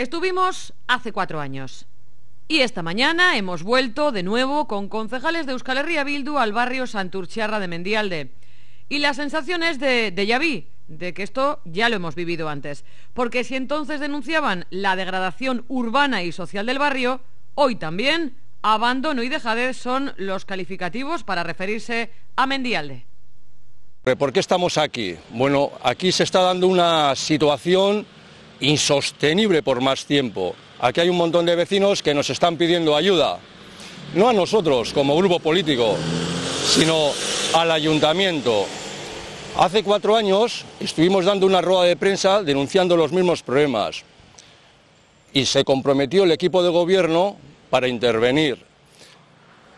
Estuvimos hace cuatro años. Y esta mañana hemos vuelto de nuevo con concejales de Euskal Herria Bildu al barrio Santurchiarra de Mendialde. Y la sensación es de, de Yaví, de que esto ya lo hemos vivido antes. Porque si entonces denunciaban la degradación urbana y social del barrio, hoy también abandono y dejadez son los calificativos para referirse a Mendialde. ¿Por qué estamos aquí? Bueno, aquí se está dando una situación insostenible por más tiempo. Aquí hay un montón de vecinos que nos están pidiendo ayuda, no a nosotros como grupo político, sino al ayuntamiento. Hace cuatro años estuvimos dando una rueda de prensa denunciando los mismos problemas y se comprometió el equipo de gobierno para intervenir.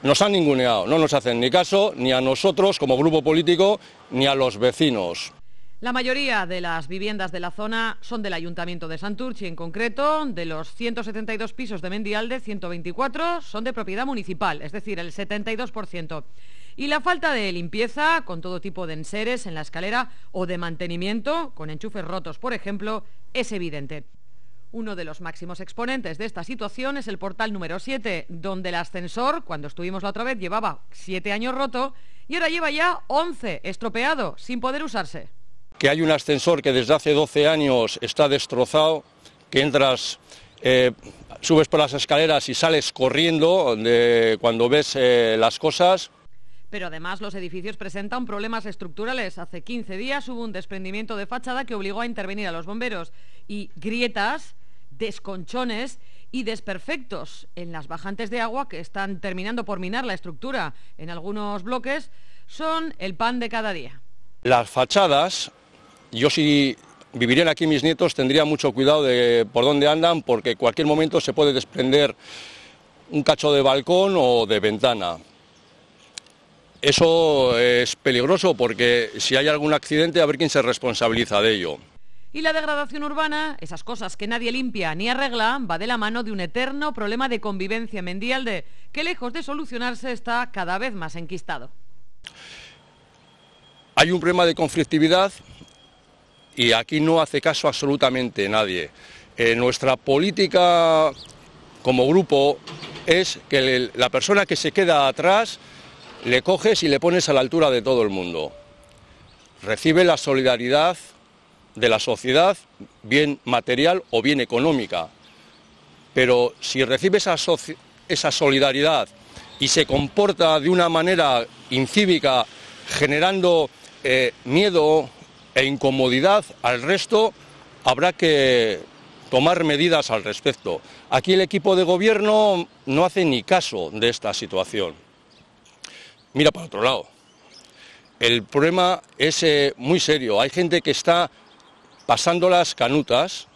Nos han ninguneado, no nos hacen ni caso ni a nosotros como grupo político ni a los vecinos. La mayoría de las viviendas de la zona son del Ayuntamiento de Santurce, en concreto, de los 172 pisos de Mendialde, 124 son de propiedad municipal, es decir, el 72%. Y la falta de limpieza, con todo tipo de enseres en la escalera o de mantenimiento, con enchufes rotos, por ejemplo, es evidente. Uno de los máximos exponentes de esta situación es el portal número 7, donde el ascensor, cuando estuvimos la otra vez, llevaba 7 años roto y ahora lleva ya 11 estropeado, sin poder usarse que hay un ascensor que desde hace 12 años está destrozado, que entras, eh, subes por las escaleras y sales corriendo cuando ves eh, las cosas. Pero además los edificios presentan problemas estructurales. Hace 15 días hubo un desprendimiento de fachada que obligó a intervenir a los bomberos y grietas, desconchones y desperfectos en las bajantes de agua que están terminando por minar la estructura en algunos bloques son el pan de cada día. Las fachadas yo si vivirían aquí mis nietos tendría mucho cuidado de por dónde andan porque cualquier momento se puede desprender un cacho de balcón o de ventana. Eso es peligroso porque si hay algún accidente a ver quién se responsabiliza de ello. Y la degradación urbana, esas cosas que nadie limpia ni arregla, va de la mano de un eterno problema de convivencia mendialde, que lejos de solucionarse está cada vez más enquistado. Hay un problema de conflictividad y aquí no hace caso absolutamente nadie. Eh, nuestra política como grupo es que la persona que se queda atrás le coges y le pones a la altura de todo el mundo. Recibe la solidaridad de la sociedad, bien material o bien económica. Pero si recibe esa, solidaridad y se comporta de una manera incívica, generando eh, miedo e incomodidad al resto, habrá que tomar medidas al respecto. Aquí el equipo de gobierno no hace ni caso de esta situación. Mira para otro lado. El problema es eh, muy serio. Hay gente que está pasando las canutas,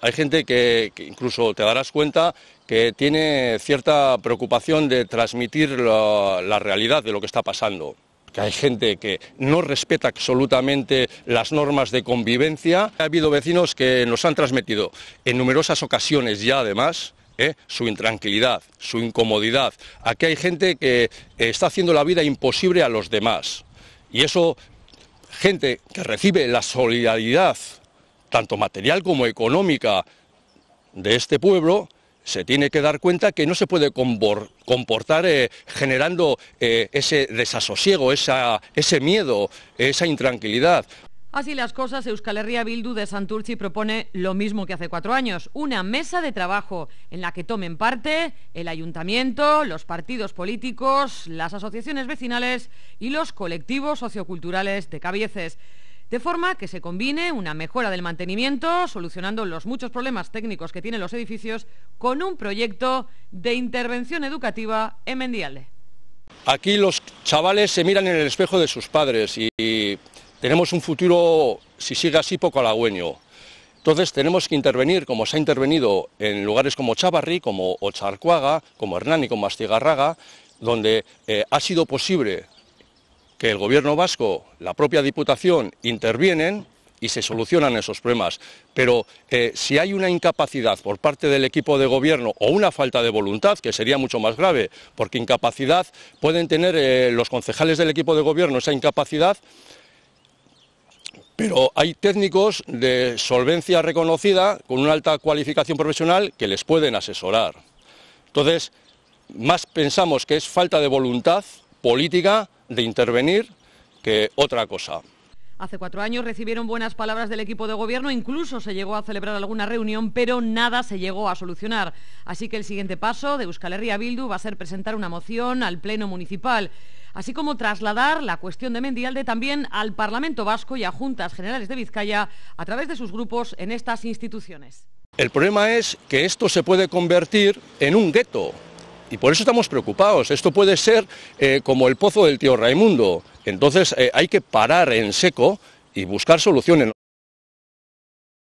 hay gente que, incluso te darás cuenta que tiene cierta preocupación de transmitir la realidad de lo que está pasando que hay gente que no respeta absolutamente las normas de convivencia. Ha habido vecinos que nos han transmitido en numerosas ocasiones ya además ¿eh? su intranquilidad, su incomodidad. Aquí hay gente que eh, está haciendo la vida imposible a los demás. Y eso, gente que recibe la solidaridad, tanto material como económica, de este pueblo, se tiene que dar cuenta que no se puede comportar eh, generando eh, ese desasosiego, esa, ese miedo, esa intranquilidad. Así las cosas, Euskal Herria Bildu de Santurci propone lo mismo que hace cuatro años, una mesa de trabajo en la que tomen parte el ayuntamiento, los partidos políticos, las asociaciones vecinales y los colectivos socioculturales de Cabieces de forma que se combine una mejora del mantenimiento, solucionando los muchos problemas técnicos que tienen los edificios, con un proyecto de intervención educativa en Mendiale. Aquí los chavales se miran en el espejo de sus padres y tenemos un futuro, si sigue así, poco halagüeño. Entonces tenemos que intervenir, como se ha intervenido en lugares como Chavarri, como Ocharcuaga, como Hernani, como Astigarraga, donde eh, ha sido posible que el gobierno vasco, la propia diputación intervienen y se solucionan esos problemas. Pero eh, si hay una incapacidad por parte del equipo de gobierno o una falta de voluntad, que sería mucho más grave, porque incapacidad pueden tener eh, los concejales del equipo de gobierno esa incapacidad. Pero hay técnicos de solvencia reconocida, con una alta cualificación profesional, que les pueden asesorar. Entonces, más pensamos que es falta de voluntad política de intervenir que otra cosa. Hace cuatro años recibieron buenas palabras del equipo de gobierno, incluso se llegó a celebrar alguna reunión, pero nada se llegó a solucionar. Así que el siguiente paso de Euskal Herria Bildu va a ser presentar una moción al Pleno Municipal, así como trasladar la cuestión de Mendialde también al Parlamento Vasco y a Juntas Generales de Vizcaya a través de sus grupos en estas instituciones. El problema es que esto se puede convertir en un gueto, y por eso estamos preocupados. Esto puede ser eh, como el pozo del tío Raimundo. Entonces eh, hay que parar en seco y buscar soluciones.